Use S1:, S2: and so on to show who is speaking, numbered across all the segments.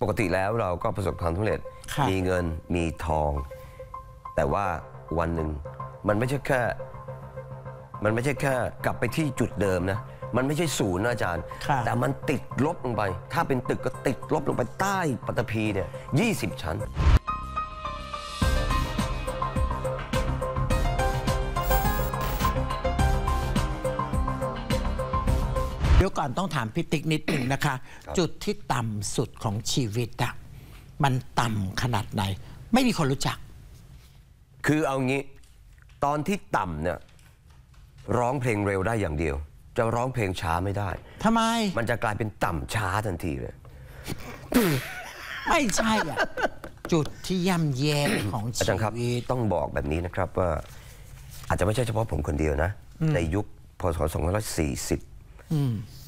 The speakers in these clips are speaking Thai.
S1: ปกติแล้วเราก็ประสบความสำเร็จ มีเงิน มีทอง แต่ว่าวันหนึ่งมันไม่ใช่แค่ มันไม่ใช่แค่กลับไปที่จุดเดิมนะ มันไม่ใช่ศูนย์นะอาจารย์ แต่มันติดลบลงไป ถ้าเป็นตึกก็ติดลบลงไปใต้ปตภีเนี่ย20 ชั้น
S2: เดี๋ยวก่อน ต้องถามพิติกนิดหนึ่งนะคะจุดที่ต่ำสุดของชีวิตอะมันต่ำขนาดไหน ไม่มีคนรู้จัก
S1: คือเอางี้ ตอนที่ต่ำเนี่ยร้องเพลงเร็วได้อย่างเดียว จะร้องเพลงช้าไม่ได้ทำไม มันจะกลายเป็นต่ำช้าทันทีเลย
S2: ไม่ใช่อะ
S1: จุดที่ย่ำแย่ของชีวิต ต้องบอกแบบนี้นะครับว่าอาจจะไม่ใช่เฉพาะผมคนเดียวนะ ในยุคพศ2540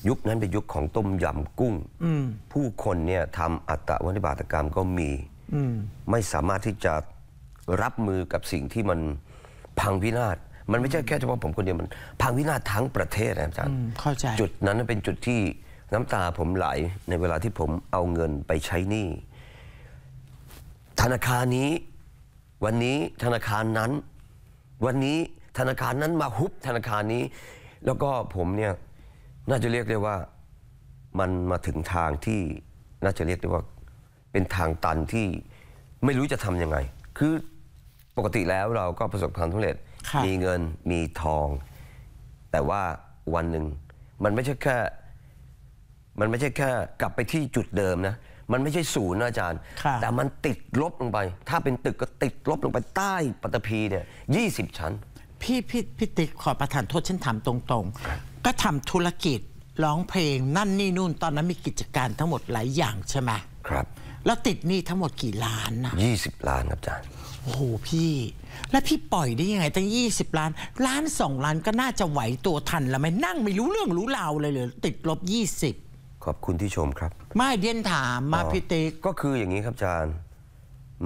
S1: ยุคนั้นเป็นยุคของต้มยำกุ้งผู้คนเนี่ยทำอัตวนิบาตกรรมก็มีไม่สามารถที่จะรับมือกับสิ่งที่มันพังวินาศมันไม่ใช่แค่เฉพาะผมคนเดียว มันพังวินาศทั้งประเทศนะอาจารย์เข้าใจจุดนั้นเป็นจุดที่น้ำตาผมไหลในเวลาที่ผมเอาเงินไปใช้หนี้ธนาคารนี้ วันนี้ธนาคารนั้น วันนี้ธนาคารนั้นมาฮุบธนาคารนี้ แล้วก็ผมเนี่ยน่าจะเรียกได้ว่ามันมาถึงทางที่น่าจะเรียกได้ว่าเป็นทางตันที่ไม่รู้จะทำยังไง คือปกติแล้วเราก็ประสบความสำเร็จ มีเงินมีทอง แต่ว่าวันหนึ่งมันไม่ใช่แค่มันไม่ใช่แค่กลับไปที่จุดเดิมนะมันไม่ใช่ศูนย์นะอาจารย์ แต่มันติดลบลงไป ถ้าเป็นตึกก็ติดลบลงไปใต้ป
S2: ตพีเนี่ยยี่สิบชั้น พี่พี่พี่ติ๊กขอประทานโทษฉันถามตรง ๆก็ทำธุรกิจร้องเพลงนั่นนี่นู่น ตอนนั้นมีกิจการทั้งหมดหลายอย่างใช่ไหมครับ แล้วติดหนี้ทั้งหมดกี่ ล้านนะยี่สิบล้านครับอาจารย์โอ้โหพี่ แล้วพี่ปล่อยได้ยังไงตั้งยี่สิบล้านล้านสองล้านก็น่าจะไหวตัวทัน แล้วไหมนั่งไม่รู้เรื่องรู้ราวเลยเลย ติดลบยี่สิบ
S1: ขอบคุณที่ชมครับ
S2: ไม่เดียนถามมา
S1: พี่ติ๊กก็คืออย่างนี้ครับอาจารย์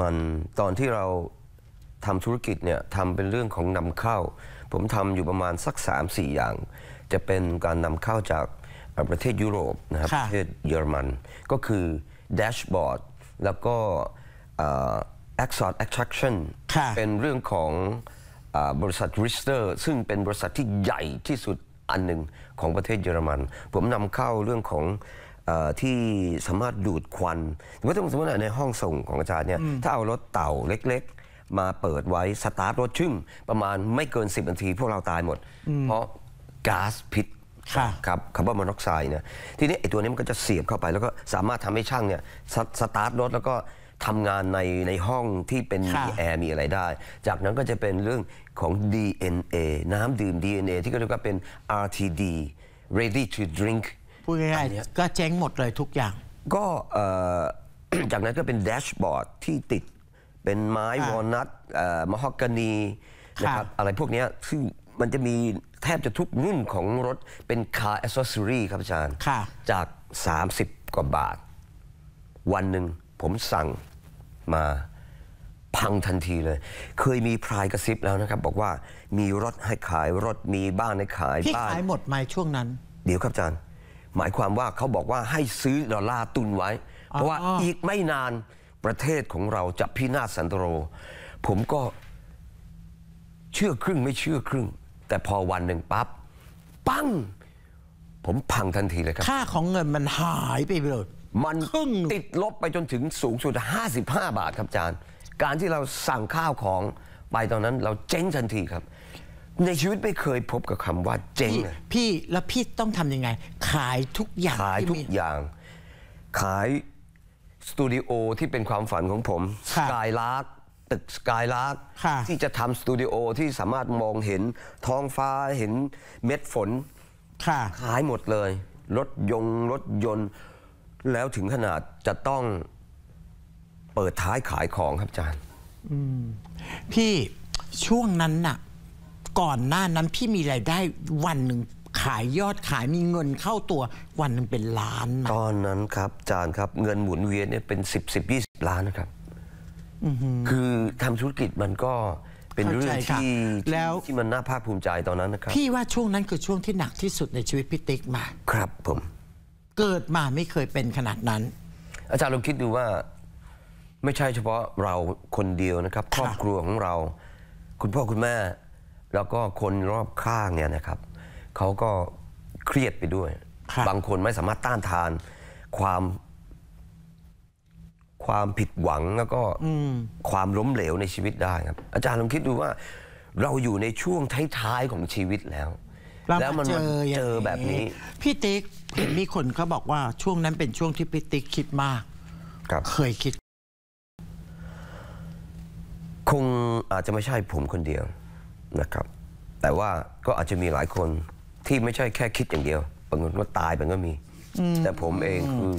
S1: มันตอนที่เราทำธุรกิจเนี่ยทำเป็นเรื่องของนำเข้า ผมทำอยู่ประมาณสัก 3-4 อย่างจะเป็นการนำเข้าจากประเทศยุโรปนะครับประเทศเยอรมัน ก็คือแดชบอร์ดแล้วก็แคซอร์ t t อ a c ทรักช่นเป็นเรื่องของอบริษัทริสเตอร์ซึ่งเป็นบริษัทที่ใหญ่ที่สุดอันหนึ่งของประเทศเยอรมัน ผมนำเข้าเรื่องของอที่สามารถดูดควันสมมติสมมติในห้องส่งของอาจารย์เนี่ยถ้าเอารถเต่าเล็กๆ มาเปิดไว้สตาร์ทรถชึ่งประมาณไม่เกิน 10นาที พวกเราตายหมด เพราะก๊าซพิษครับคาร์บอนมอนอกไซด์เนี่ยทีนี้ไอ้ตัวนี้มันก็จะเสียบเข้าไปแล้วก็สามารถทำให้ช่างเนี่ยสตาร์ทรถแล้วก็ทำงานในในห้องที่เป็นมีแอร์ มีอะไรได้ จากนั้นก็จะเป็นเรื่องของ DNA น้ำดื่ม DNA ที่เรียกว่าเป็น RTD ready to drink
S2: พูดง่ายๆก็แจ้งหมดเลยทุกอย่าง
S1: ก็จากนั้นก็เป็นแดชบอร์ดที่ติดเป็นไม้วอลนัทมะฮอกกานีนะครับอะไรพวกนี้ซึ่งมันจะมีแทบจะทุกรุ่นของรถเป็นคาร์แอสเซสซอรี่ครับอาจารย์จาก 30 กว่าบาท วันหนึ่งผมสั่งมาพังทันทีเลย เคยมีพรายกระซิบแล้วนะครับบอกว่ามีรถให้ขายรถมีบ้านให้ขายบ้านพี่ขาย
S2: หมดไหมช่วงนั้น
S1: เดี๋ยวครับอาจารย์ หมายความว่าเขาบอกว่าให้ซื้อดอลลาร์ตุนไว้ เพราะว่าอีกไม่นานประเทศของเราจะพินาศสันตโร ผมก็เชื่อครึ่งไม่เชื่อครึ่งแต่พอวันหนึ่งปั๊บปั้งผมพังทันทีเลยครับ ค่า
S2: ของเงินมันหายไปเลยมันติด
S1: ลบไปจนถึงสูงสุด55 บาทครับอาจารย์ การที่เราสั่งข้าวของ ไปตอนนั้นเราเจ๊งทันทีครับ ในชีวิตไม่เคยพบกับคำว่าเจ๊งเลยพี่แล้ว
S2: พี่ต้องทำยังไง
S1: ขายทุกอย่าง ขายทุกอย่างขายสตูดิโอที่เป็นความฝันของผมสกายลาร์กตึกสกายลาร์กที่จะทำสตูดิโอที่สามารถมองเห็นท้องฟ้าเห็นเม็ดฝนขายหมดเลย รถยง รถยนต์แล้วถึงขนาดจะต้องเปิดท้ายขายของครับอาจารย์
S2: พี่ช่วงนั้นน่ะก่อนหน้านั้นพี่มีรายได้วันหนึ่งขายยอดขายมีเงินเข้าตัววันหนึ่งเป็นล้า
S1: นนะตอนนั้นครับอาจารย์ครับเงินหมุนเวียนเนี่ยเป็น10 10 20 ล้านนะครับคือทำธุรกิจมันก็เป็นเรื่องที่แล้วที่มันน่าภาคภูมิใจตอนนั้นนะครับพี่ว่
S2: าช่วงนั้นคือช่วงที่หนักที่สุดในชีวิตพี่ติ๊กมาครับผมเกิดมาไม่เคยเป็นขนาดนั้น อาจารย์ลอ
S1: งคิดดูว่าไม่ใช่เฉพาะเราคนเดียวนะครับ ครอบครัวของเรา คุณพ่อคุณแม่ แล้วก็คนรอบข้างเนี่ยนะครับเขาก็เครียดไปด้วย บางคนไม่สามารถต้านทานความความผิดหวังแล้วก็ความล้มเหลวในชีวิตได้ครับ อาจารย์ลองคิดดูว่าเราอยู่ในช่วงท้ายๆของชีวิตแล้ว แล้วมันเจอแบบนี้
S2: พี่ติ๊กเห็นมีคนเขาบอกว่าช่วงนั้นเป็นช่วงที่พี่ติ๊กคิดมากคเคยคิด
S1: คงอาจจะไม่ใช่ผมคนเดียวนะครับ แต่ว่าก็อาจจะมีหลายคนที่ไม่ใช่แค่คิดอย่างเดียวบางคนก็ตายบางก็มีแต่ผมเองคือ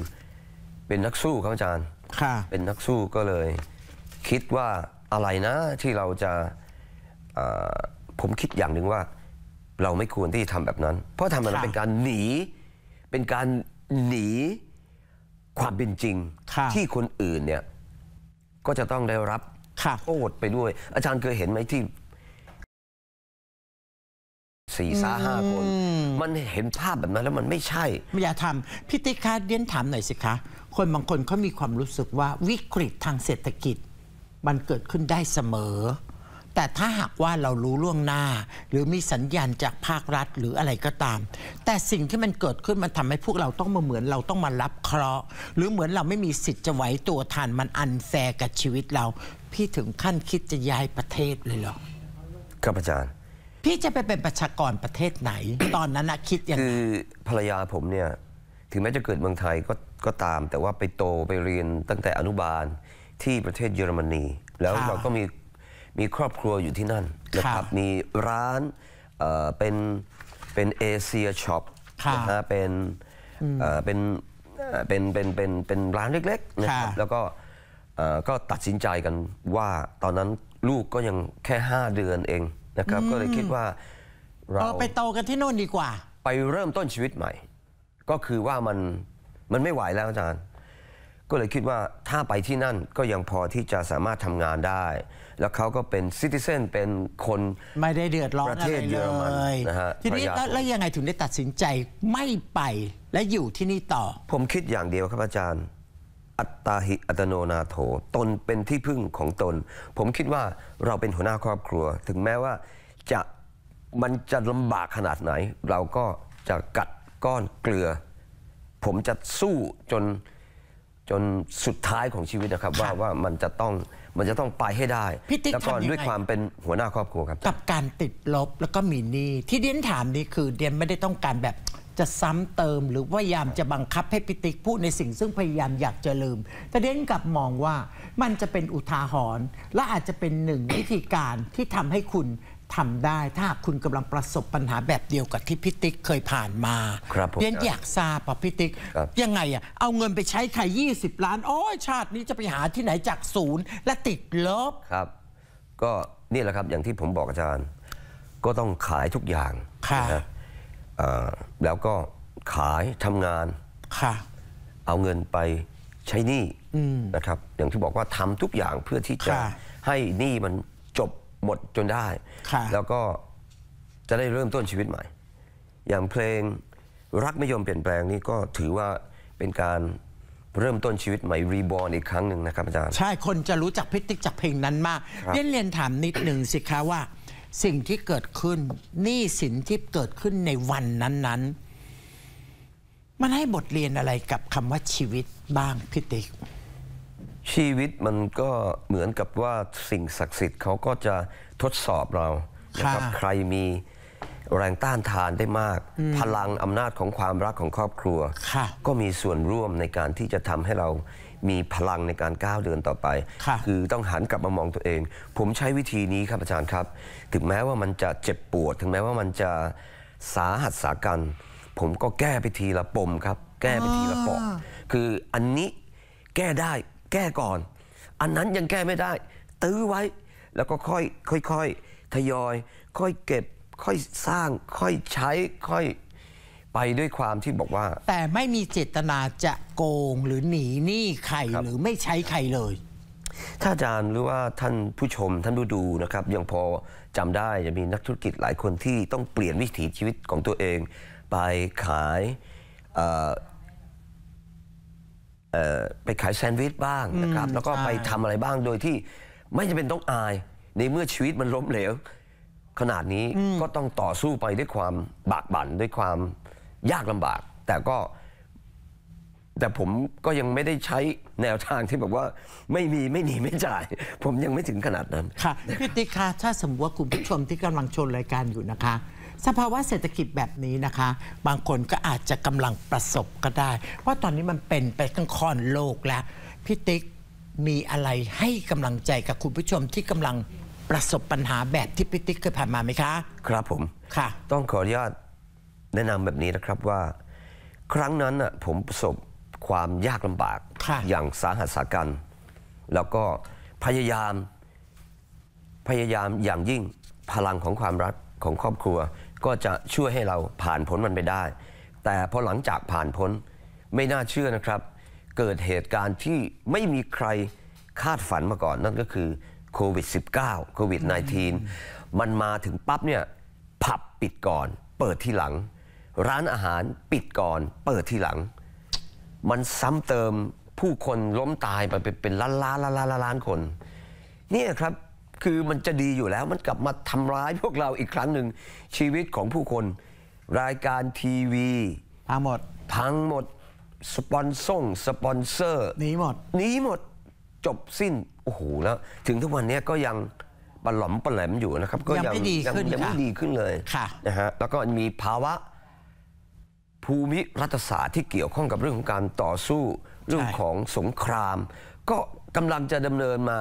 S1: เป็นนักสู้ครับอาจารย์ค่ะเป็นนักสู้ก็เลยคิดว่าอะไรนะที่เราจะผมคิดอย่างหนึ่งว่าเราไม่ควรที่ทำแบบนั้น เพราะทำแบบนั้นเป็นการหนี เป็นการหนีความเป็นจริงที่คนอื่นเนี่ย ก็จะต้องได้รับโทษไปด้วย อาจารย์เคยเห็นไหม
S2: ที่สี่สาห้าคน มันเห็นภาพแบบนั้น แล้วมันไม่ใช่ไม่อยากทำพี่ติ๊กคะเดียนถามหน่อยสิคะ คนบางคนเขามีความรู้สึกว่าวิกฤตทางเศรษฐกิจ มันเกิดขึ้นได้เสมอ แต่ถ้าหากว่าเรารู้ล่วงหน้า หรือมีสัญญาณจากภาครัฐหรืออะไรก็ตาม แต่สิ่งที่มันเกิดขึ้นมันทำให้พวกเราต้องมาเหมือนเราต้องมารับเคราะห์หรือเหมือนเราไม่มีสิทธิ์จะไหวตัวทันมันอันแฟกับชีวิตเรา พี่ถึงขั้นคิดจะย้ายประเทศเลยเหรอครับอาจารย์พี่จะไปเป็นประชากรประเทศไหน ตอนนั้นนะคิดยังไ
S1: งคือภรรยาผมเนี่ย ถึงแม้จะเกิดเมืองไทยก็ก็ตาม แต่ว่าไปโตไปเรียนตั้งแต่อนุบาลที่ประเทศเยอรมนี แล้วเราก็มีมีครอบครัวอยู่ที่นั่นนะครับมีร้านเป็นเป็นเอเชียช็อปนะฮะเป็นเป็นเป็นเป็นเป็นเป็นร้านเล็กๆนะครับแล้วก็ก็ตัดสินใจกันว่าตอนนั้นลูกก็ยังแค่ 5 เดือนเองนะครับก็เลยคิดว่าเราไป
S2: โตกันที่โน่นดีกว่า
S1: ไปเริ่มต้นชีวิตใหม่ ก็คือว่ามัน มันไม่ไหวแล้วอาจารย์ ก็เลยคิดว่าถ้าไปที่นั่นก็ยังพอที่จะสามารถทำงานได้ แล้วเขาก็เป็นซิติเซนเป็นคน
S2: ไม่ได้เดือดร้อนอระเรเเยนะฮะทีนี้แล้วยังไงถึงได้ตัดสินใจไม่ไปและอยู่ที่นี่ต่อ
S1: ผมคิดอย่างเดียวครับอาจารย์อัตตาหิอัตโนนาโถ ตนเป็นที่พึ่งของตน ผมคิดว่าเราเป็นหัวหน้าครอบครัว ถึงแม้ว่าจะมันจะลำบากขนาดไหน เราก็จะกัดก้อนเกลือ ผมจะสู้จนจนสุดท้ายของชีวิตนะครับ ว่าว่ามันจะต้องมันจะต้องไปให้ได้แล้วก็ด้วยความเป็นหัวหน้าครอบครัวครับ
S2: กับการติดลบแล้วก็มีหนี้ ที่เดียนถามนี่คือเดียนไม่ได้ต้องการแบบจะซ้ำเติมหรือพยายามจะบังคับให้พิติกพูดในสิ่งซึ่งพยายามอยากจะลืมแต่เด้นกลับมองว่ามันจะเป็นอุทาหรณ์และอาจจะเป็นหนึ่งวิธีการที่ทำให้คุณทำได้ ถ้าคุณกำลังประสบปัญหาแบบเดียวกับที่พิติกเคยผ่านมาเรียนอยากทราบป่ะพิติกยังไงอ่ะเอาเงินไปใช้ใคร 20 ล้านโอ้ยชาติ นี้จะไปหาที่ไหนจากศูนย์และติดลบ
S1: ครับ ก็นี่แหละครับ อย่างที่ผมบอกอาจารย์ ก็ต้องขายทุกอย่างค่ะแล้วก็ขายทำงานเอาเงินไปใช้หนี้นะครับ อย่างที่บอกว่าทำทุกอย่างเพื่อที่จะให้หนี้มันจบหมดจนได้แล้วก็จะได้เริ่มต้นชีวิตใหม่ อย่างเพลงรักไม่ยอมเปลี่ยนแปลงนี่ก็ถือว่าเป็นการเริ่มต้นชีวิตใหม่รีบอร์นอีกครั้งหนึ่งนะครับอาจารย์
S2: ใช่คนจะรู้จักพิติกจากเพลงนั้นมากเรียนเรียนถามนิดหนึ่งสิคะว่าสิ่งที่เกิดขึ้นหนี้สินที่เกิดขึ้นในวันนั้นนั้นมันให้บทเรียนอะไรกับคำว่าชีวิตบ้างพี่ติ๊ก
S1: ชีวิตมันก็เหมือนกับว่า สิ่งศักดิ์สิทธิ์เขาก็จะทดสอบเราครับใครมีแรงต้านทานได้มาก พลังอำนาจของความรักของครอบครัวก็มีส่วนร่วมในการที่จะทำให้เรามีพลังในการก้าวเดินต่อไป คือต้องหันกลับมามองตัวเอง ผมใช้วิธีนี้ครับอาจารย์ครับ ถึงแม้ว่ามันจะเจ็บปวด ถึงแม้ว่ามันจะสาหัสสากัน ผมก็แก้ไปทีละปมครับ แก้ไปทีละปอกคืออันนี้แก้ได้แก้ก่อน อันนั้นยังแก้ไม่ได้ ตื้อไว้ แล้วก็ค่อยค่อยๆทยอย ค่อยเก็บค่อยสร้างค่อยใช้ค่อยไปด้วยความที่บอกว่า
S2: แต่ไม่มีเจตนาจะโกงหรือหนีหนี้ใครหรือไม่ใช้ใครเลย
S1: ถ้าอาจารย์หรือว่าท่านผู้ชมท่านดูดูนะครับ ยังพอจำได้จะมีนักธุรกิจหลายคนที่ต้องเปลี่ยนวิถีชีวิตของตัวเอง ไปขายไปขายแซนด์วิชบ้างนะครับ แล้วก็ไปทำอะไรบ้างโดยที่ไม่จะเป็นต้องอาย ในเมื่อชีวิตมันล้มเหลวขนาดนี้ก็ต้องต่อสู้ไปด้วยความบากบั่นด้วยความยากลำบาก แต่ก็ แต่ผมก็ยังไม่ได้ใช้แนวทางที่แบบว่าไม่มีไม่หนี ไม่จ่าย ผมยังไม่ถึงขนาดนั้น
S2: ค่ะพี่ติกครถ้าสมมติว่าคุณผู้ชมที่กำลังชมรายการอยู่นะคะ สภาวะเศรษฐกิจแบบนี้นะคะ บางคนก็อาจจะกำลังประสบก็ได้ เพราะตอนนี้มันเป็นไปทั้งคอนโลกแล้วพี่ติ๊กมีอะไรให้กำลังใจกับคุณผู้ชมที่กำลังประสบปัญหาแบบที่พี่ติ๊กเคยผ่านมาไหมคะ
S1: ครับผมค่ะ ต้องขออนุญาตแนะนำแบบนี้นะครับว่าครั้งนั้นผมประสบความยากลำบาก อย่างสาหัสสากัน แล้วก็พยายาม พยายามอย่างยิ่งพลังของความรักของครอบครัว ก็จะช่วยให้เราผ่านพ้นมันไปได้ แต่พอหลังจากผ่านพ้น ไม่น่าเชื่อนะครับ เกิดเหตุการณ์ที่ไม่มีใครคาดฝันมาก่อนนั่นก็คือโควิด -19 โควิด -19 มันมาถึงปั๊บเนี่ยผับปิดก่อนเปิดที่หลังร้านอาหารปิดก่อนเปิดทีหลัง มันซ้ำเติมผู้คนล้มตายไปเป็นล้านล้านล้านล้านคน นี่ครับ คือมันจะดีอยู่แล้วมันกลับมาทำร้ายพวกเราอีกครั้งหนึ่งชีวิตของผู้คน รายการทีวีพังหมดพังหมดสปอนซ่งสปอนเซอร์หนีหมดหนีหมดจบสิ้น โอ้โหแล้ว ถึงทุกวันนี้ก็ยังปลอมปลแหลมอยู่นะครับ ก็ยังไม่ดีขึ้นยังไม่ดีขึ้นเลยนะฮะแล้วก็มีภาวะภูมิรัฐศาสตร์ที่เกี่ยวข้องกับเรื่องของการต่อสู้เรื่องของสงคราม ก็กำลังจะดำเนินมา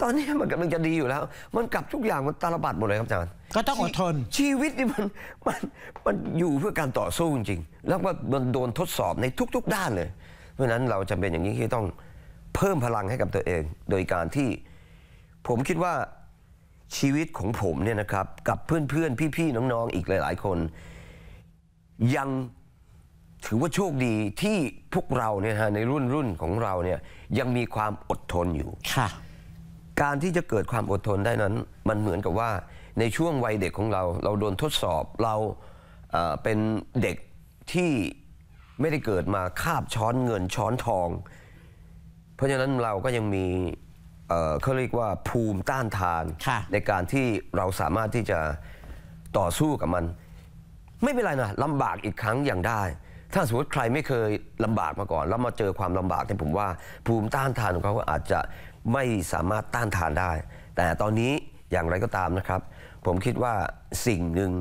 S1: ตอนนี้มันกำลังจะดีอยู่แล้ว มันกลับทุกอย่างมันตาลบัดหมดเลยครับอาจารย์ก็ต้องอดทนชีวิตนี่มันมันมันอยู่เพื่อการต่อสู้จริงๆแล้วก็มันโดนทดสอบในทุกๆด้านเลย เพราะนั้นเราจำเป็นอย่างนี้ที่ต้องเพิ่มพลังให้กับตัวเอง โดยการที่ผมคิดว่าชีวิตของผมเนี่ยนะครับกับเพื่อนๆพี่ๆน้องๆอีกหลาย ๆ คนยังถือว่าโชคดีที่พวกเราเนี่ยฮะในรุ่นรุ่นของเราเนี่ยยังมีความอดทนอยู่ค่ะการที่จะเกิดความอดทนได้นั้นมันเหมือนกับว่าในช่วงวัยเด็กของเรา เราโดนทดสอบเราเป็นเด็กที่ไม่ได้เกิดมาคาบช้อนเงินช้อนทอง เพราะฉะนั้นเราก็ยังมีเขาเรียกว่าภูมิต้านทานในการที่เราสามารถที่จะต่อสู้กับมันไม่เป็นไรนะลำบากอีกครั้งอย่างได้ถ้าสมมติใครไม่เคยลำบากมาก่อน แล้วมาเจอความลำบากเนี่ยผมว่าภูมิต้านทานของเขาก็อาจจะไม่สามารถต้านทานได้ แต่ตอนนี้อย่างไรก็ตามนะครับ ผมคิดว่าสิ่งหนึ่ง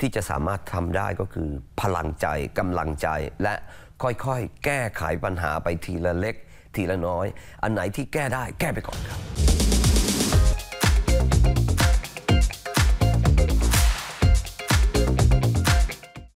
S1: ที่จะสามารถทำได้ก็คือพลังใจกำลังใจ และค่อยๆแก้ไขปัญหาไปทีละเล็ก ทีละน้อย อันไหนที่แก้ได้แก้ไปก่อนครับ